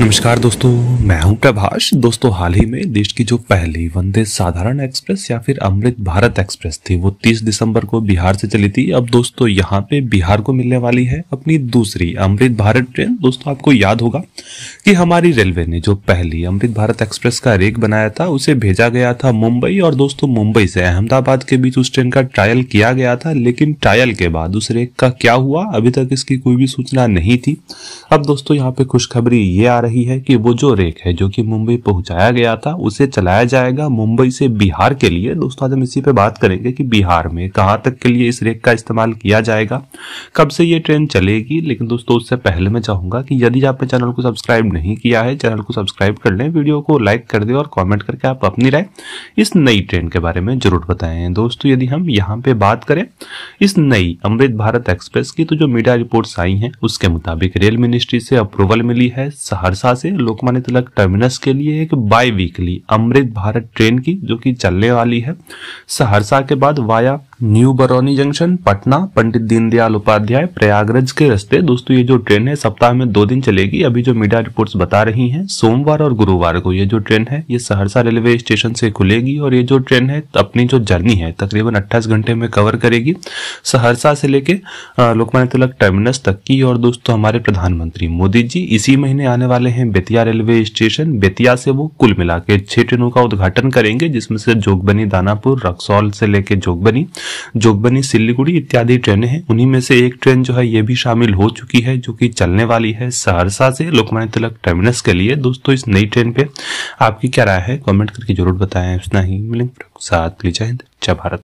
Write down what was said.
नमस्कार दोस्तों मैं हूं प्रभाष दोस्तों हाल ही में देश की जो पहली वंदे साधारण एक्सप्रेस या फिर अमृत भारत एक्सप्रेस थी वो 30 दिसंबर को बिहार से चली थी अब दोस्तों यहां पे बिहार को मिलने वाली है अपनी दूसरी अमृत भारत ट्रेन दोस्तों आपको याद होगा कि हमारी रेलवे ने जो पहली अमृत भारत एक्सप्रेस का रेक बनाया था उसे भेजा गया था मुंबई और दोस्तों मुंबई से अहमदाबाद के बीच उस ट्रेन का ट्रायल किया गया था लेकिन ट्रायल के बाद उस रेक का क्या हुआ अभी तक इसकी कोई भी सूचना नहीं थी अब दोस्तों यहाँ पे खुशखबरी ये आ रही है कि वो जो रेक है जो कि मुंबई पहुंचाया गया था उसे चलाया जाएगा मुंबई से बिहार के लिए दोस्तों आज हम इसी पे बात करेंगे कि बिहार में कहाँ तक के लिए इस रेक का इस्तेमाल किया जाएगा कब से ये ट्रेन चलेगी लेकिन दोस्तों उससे पहले मैं चाहूंगा कि यदि आपने चैनल को सब्सक्राइब नहीं किया है चैनल को सब्सक्राइब कर लें वीडियो को लाइक कर दें और कॉमेंट करके आप अपनी राय इस नई ट्रेन के बारे में जरूर बताएं दोस्तों यदि हम यहाँ पे बात करें इस नई अमृत भारत एक्सप्रेस की तो जो मीडिया रिपोर्ट आई है उसके मुताबिक रेल मिनिस्ट्री से अप्रूवल मिली है सहर सहरसा से लोकमान्य तिलक टर्मिनस के लिए एक biweekly Amrit Bharat train की जो कि चलने वाली है सहरसा के बाद via new Barauni junction Patna Pandit Deendayal Upadhyay Prayagraj के रास्ते दोस्तों ये जो ट्रेन है सप्ताह में दो दिन चलेगी अभी जो मीडिया रिपोर्ट्स बता रही हैं सोमवार और गुरुवार को ये जो ट्रेन है ये सहरसा रेलवे स्टेशन से खुलेगी और ये जो ट्रेन है अपनी जो जर्नी है तकरीबन अट्ठाईस घंटे में कवर करेगी सहरसा से लेके लोकमान्य तिलक टर्मिनस तक की और दोस्तों हमारे प्रधानमंत्री मोदी जी इसी महीने आने वाले हैं बेतिया रेलवे स्टेशन बेतिया से वो कुल मिला के ट्रेनों का उद्घाटन करेंगे जिसमें से जोगबनी दानापुर रक्सौल से लेके जोगबनी जोगबनी सिल्लीगुड़ी इत्यादि ट्रेनें हैं उन्हीं में से एक ट्रेन जो है ये भी शामिल हो चुकी है जो कि चलने वाली है सहरसा से लोकमान्य तिलक टर्मिनस के लिए दोस्तों इस नई ट्रेन पे आपकी क्या राय है कमेंट करके जरूर बताएं इतना ही मिलेंगे साथ जाए जय भारत